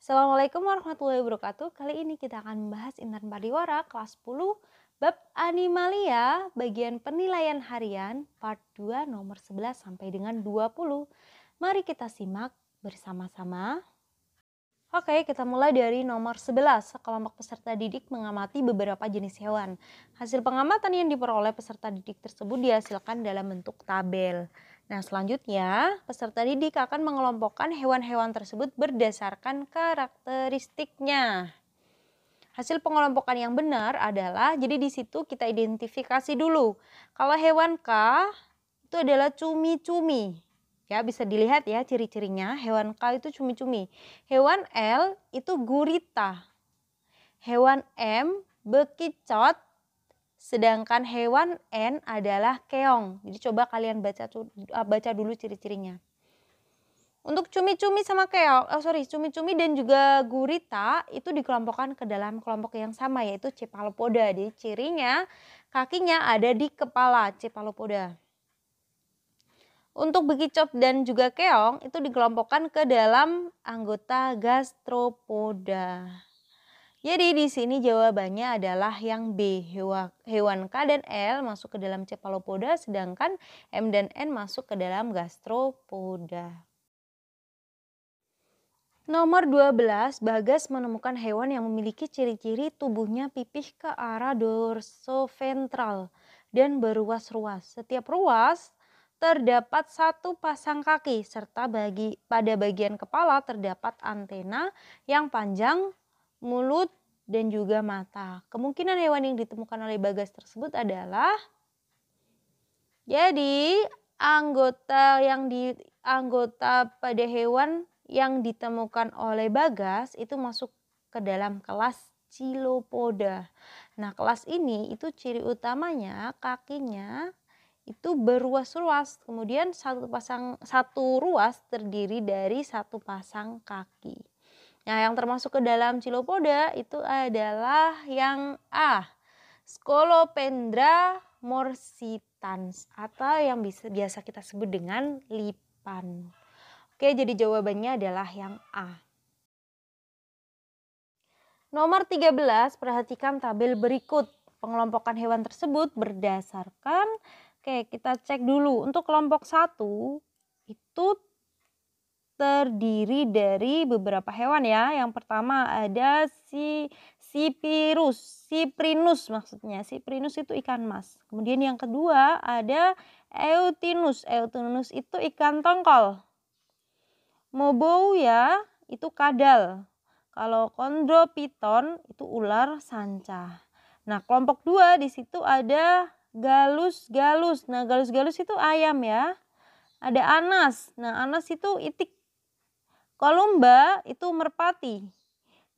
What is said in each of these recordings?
Assalamualaikum warahmatullahi wabarakatuh. Kali ini kita akan membahas intern Pariwara kelas 10 bab Animalia bagian penilaian harian part 2 nomor 11 sampai dengan 20. Mari kita simak bersama-sama. Oke, kita mulai dari nomor 11. Kelompok peserta didik mengamati beberapa jenis hewan. Hasil pengamatan yang diperoleh peserta didik tersebut dihasilkan dalam bentuk tabel. Nah, selanjutnya peserta didik akan mengelompokkan hewan-hewan tersebut berdasarkan karakteristiknya. Hasil pengelompokan yang benar adalah jadi di situ kita identifikasi dulu. Kalau hewan K itu adalah cumi-cumi. Ya, bisa dilihat ya ciri-cirinya. Hewan K itu cumi-cumi. Hewan L itu gurita. Hewan M bekicot Sedangkan hewan N adalah keong. Jadi coba kalian baca ah, baca dulu ciri-cirinya. Untuk cumi-cumi sama keong, oh sorry, cumi-cumi dan juga gurita itu dikelompokkan ke dalam kelompok yang sama yaitu Cephalopoda. Jadi cirinya kakinya ada di kepala Cephalopoda. Untuk bekicot dan juga keong itu dikelompokkan ke dalam anggota gastropoda. Jadi di sini jawabannya adalah yang B, hewan K dan L masuk ke dalam cephalopoda sedangkan M dan N masuk ke dalam gastropoda. Nomor 12, Bagas menemukan hewan yang memiliki ciri-ciri tubuhnya pipih ke arah dorsoventral dan beruas ruas Setiap ruas terdapat satu pasang kaki serta bagi pada bagian kepala terdapat antena yang panjang mulut, dan juga mata. Kemungkinan hewan yang ditemukan oleh Bagas tersebut adalah jadi anggota yang di anggota pada hewan yang ditemukan oleh Bagas itu masuk ke dalam kelas Cilopoda. Nah, kelas ini itu ciri utamanya kakinya itu beruas ruas Kemudian satu pasang satu ruas terdiri dari satu pasang kaki. Nah, yang termasuk ke dalam Cilopoda itu adalah yang A, Scolopendra morsitans atau yang bisa biasa kita sebut dengan lipan. Oke, jadi jawabannya adalah yang A. Nomor 13, perhatikan tabel berikut. Pengelompokan hewan tersebut berdasarkan Oke, kita cek dulu. Untuk kelompok 1 itu terdiri dari beberapa hewan ya. Yang pertama ada si Siprinus, Siprinus maksudnya. Siprinus itu ikan mas. Kemudian yang kedua ada Eutinus. Eutinus itu ikan tongkol. Mobou ya, itu kadal. Kalau kondropiton itu ular sanca. Nah, kelompok dua di situ ada galus-galus. Nah, galus-galus itu ayam ya. Ada anas. Nah, anas itu itik Kolumba itu merpati.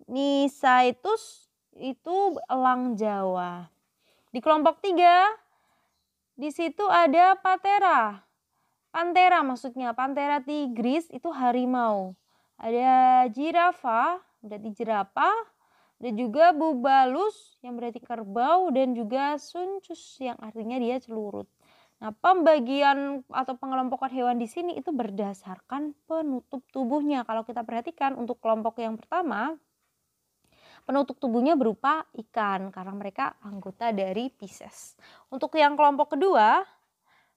Nisaitus itu elang Jawa. Di kelompok tiga, di situ ada patera. Pantera maksudnya, pantera tigris itu harimau. Ada jirafa, berarti jerapa. Ada juga bubalus yang berarti kerbau dan juga suncus yang artinya dia celurut. Nah, pembagian atau pengelompokan hewan di sini itu berdasarkan penutup tubuhnya. Kalau kita perhatikan untuk kelompok yang pertama, penutup tubuhnya berupa ikan karena mereka anggota dari Pisces. Untuk yang kelompok kedua,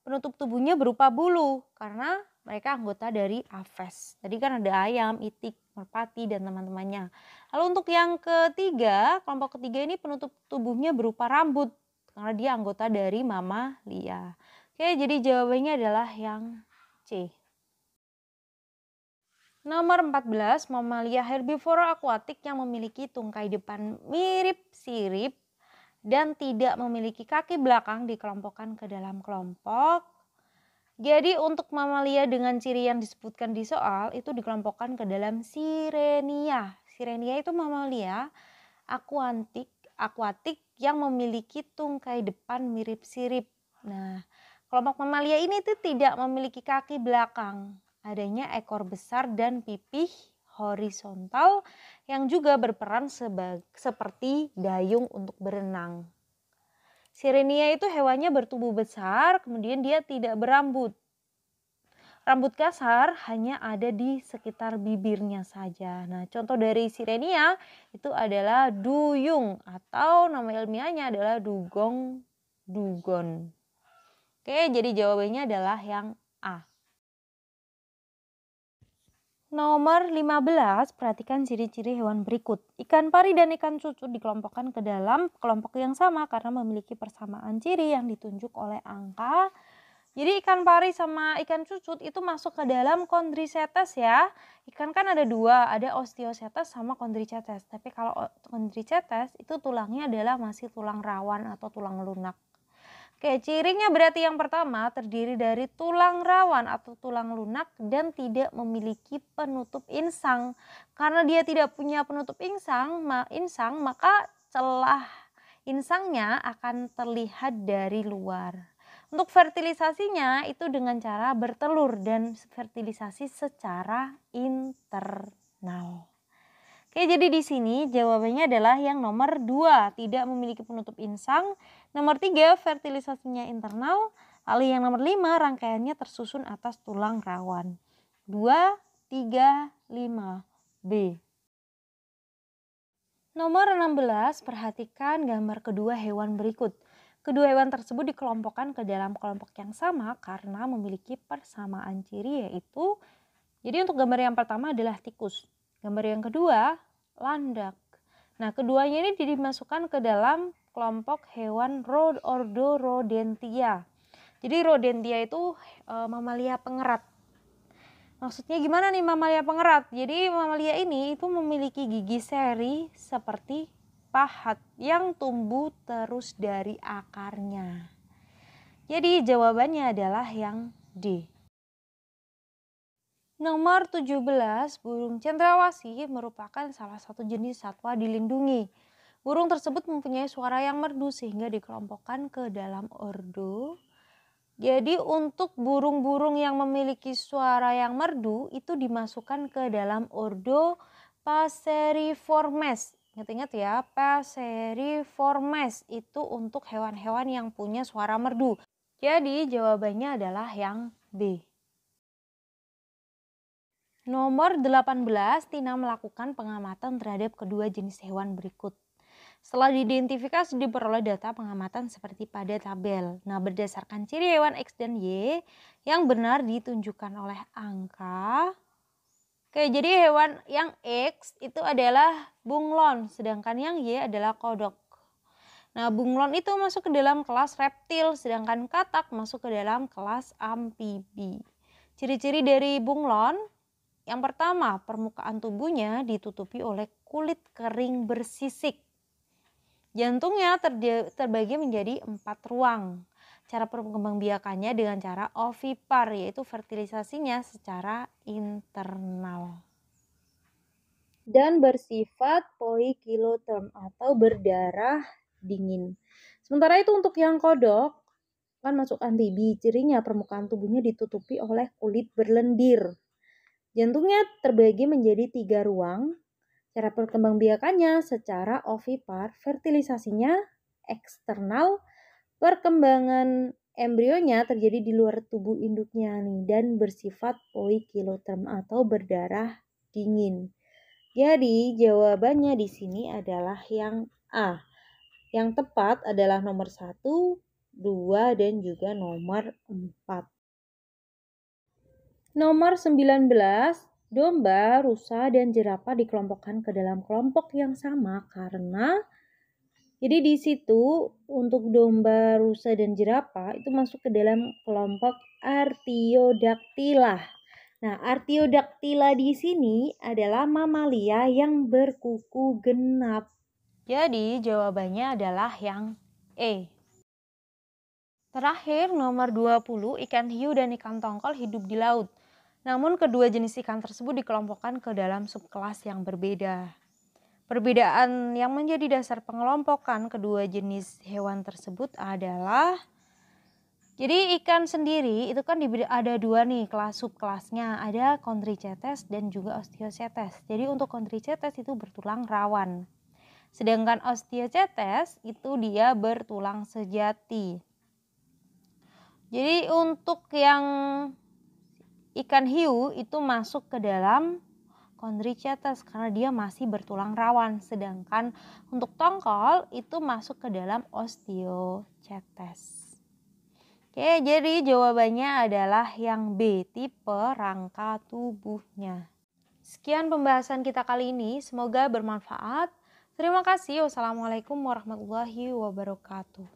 penutup tubuhnya berupa bulu karena mereka anggota dari Aves. Tadi kan ada ayam, itik, merpati dan teman-temannya. Lalu untuk yang ketiga, kelompok ketiga ini penutup tubuhnya berupa rambut karena dia anggota dari Mamalia. Oke, jadi jawabannya adalah yang C. Nomor 14, mamalia herbivora akuatik yang memiliki tungkai depan mirip sirip dan tidak memiliki kaki belakang dikelompokkan ke dalam kelompok. Jadi untuk mamalia dengan ciri yang disebutkan di soal itu dikelompokkan ke dalam sirenia. Sirenia itu mamalia akuantik, akuatik yang memiliki tungkai depan mirip sirip. Nah, Kelompok mamalia ini itu tidak memiliki kaki belakang, adanya ekor besar dan pipih horizontal yang juga berperan seperti dayung untuk berenang. Sirenia itu hewannya bertubuh besar, kemudian dia tidak berambut. Rambut kasar hanya ada di sekitar bibirnya saja. Nah, contoh dari sirenia itu adalah duyung atau nama ilmiahnya adalah dugong dugon. Oke, jadi jawabannya adalah yang A. Nomor 15, perhatikan ciri-ciri hewan berikut. Ikan pari dan ikan cucu dikelompokkan ke dalam kelompok yang sama karena memiliki persamaan ciri yang ditunjuk oleh angka. Jadi ikan pari sama ikan cucut itu masuk ke dalam kondrisetes ya. Ikan kan ada dua, ada osteosetes sama kondrisetes. Tapi kalau kondrisetes itu tulangnya adalah masih tulang rawan atau tulang lunak. Oke, cirinya berarti yang pertama terdiri dari tulang rawan atau tulang lunak dan tidak memiliki penutup insang. Karena dia tidak punya penutup insang, ma insang maka celah insangnya akan terlihat dari luar. Untuk fertilisasinya itu dengan cara bertelur dan fertilisasi secara internal. Oke, jadi di sini jawabannya adalah yang nomor 2, tidak memiliki penutup insang Nomor tiga, fertilisasinya internal. Lalu yang nomor lima, rangkaiannya tersusun atas tulang rawan. Dua, tiga, lima, B. Nomor 16, perhatikan gambar kedua hewan berikut. Kedua hewan tersebut dikelompokkan ke dalam kelompok yang sama karena memiliki persamaan ciri yaitu jadi untuk gambar yang pertama adalah tikus. Gambar yang kedua landak. Nah, keduanya ini dimasukkan ke dalam kelompok hewan Rod Ordo Rodentia. Jadi Rodentia itu e, mamalia pengerat. Maksudnya gimana nih mamalia pengerat? Jadi mamalia ini itu memiliki gigi seri seperti pahat yang tumbuh terus dari akarnya. Jadi jawabannya adalah yang D. Nomor 17, burung cendrawasih merupakan salah satu jenis satwa dilindungi Burung tersebut mempunyai suara yang merdu sehingga dikelompokkan ke dalam ordo. Jadi untuk burung-burung yang memiliki suara yang merdu itu dimasukkan ke dalam ordo Passeriformes. Ingat-ingat ya, Passeriformes itu untuk hewan-hewan yang punya suara merdu. Jadi jawabannya adalah yang B. Nomor 18, Tina melakukan pengamatan terhadap kedua jenis hewan berikut. Setelah diidentifikasi diperoleh data pengamatan seperti pada tabel. Nah, berdasarkan ciri hewan X dan Y yang benar ditunjukkan oleh angka. Oke, jadi hewan yang X itu adalah bunglon, sedangkan yang Y adalah kodok. Nah, bunglon itu masuk ke dalam kelas reptil, sedangkan katak masuk ke dalam kelas amfibi. Ciri-ciri dari bunglon yang pertama, permukaan tubuhnya ditutupi oleh kulit kering bersisik. Jantungnya terbagi menjadi empat ruang. Cara perkembangbiakannya dengan cara ovipar yaitu fertilisasinya secara internal. Dan bersifat poikiloterm atau berdarah dingin. Sementara itu untuk yang kodok kan masuk amfibi, cirinya permukaan tubuhnya ditutupi oleh kulit berlendir. Jantungnya terbagi menjadi tiga ruang, cara perkembangbiakannya secara ovipar, fertilisasinya eksternal, perkembangan embrionya terjadi di luar tubuh induknya nih dan bersifat poikiloterm atau berdarah dingin. Jadi jawabannya di sini adalah yang A. Yang tepat adalah nomor 1, 2, dan juga nomor 4. Nomor 19, Domba, rusa, dan jerapah dikelompokkan ke dalam kelompok yang sama karena jadi di situ untuk domba, rusa, dan jerapah itu masuk ke dalam kelompok Artiodactyla. Nah, Artiodactyla di sini adalah mamalia yang berkuku genap. Jadi jawabannya adalah yang E. Terakhir, nomor 20, ikan hiu dan ikan tongkol hidup di laut. Namun kedua jenis ikan tersebut dikelompokkan ke dalam subkelas yang berbeda. Perbedaan yang menjadi dasar pengelompokan kedua jenis hewan tersebut adalah jadi ikan sendiri itu kan ada dua nih kelas subkelasnya, ada chondrichetes dan juga osteocetes. Jadi untuk chondrichetes itu bertulang rawan. Sedangkan osteocetes itu dia bertulang sejati. Jadi untuk yang ikan hiu itu masuk ke dalam chondrichetes karena dia masih bertulang rawan. Sedangkan untuk tongkol itu masuk ke dalam osteocetes. Oke, jadi jawabannya adalah yang B, tipe rangka tubuhnya. Sekian pembahasan kita kali ini, semoga bermanfaat. Terima kasih. Wassalamualaikum warahmatullahi wabarakatuh.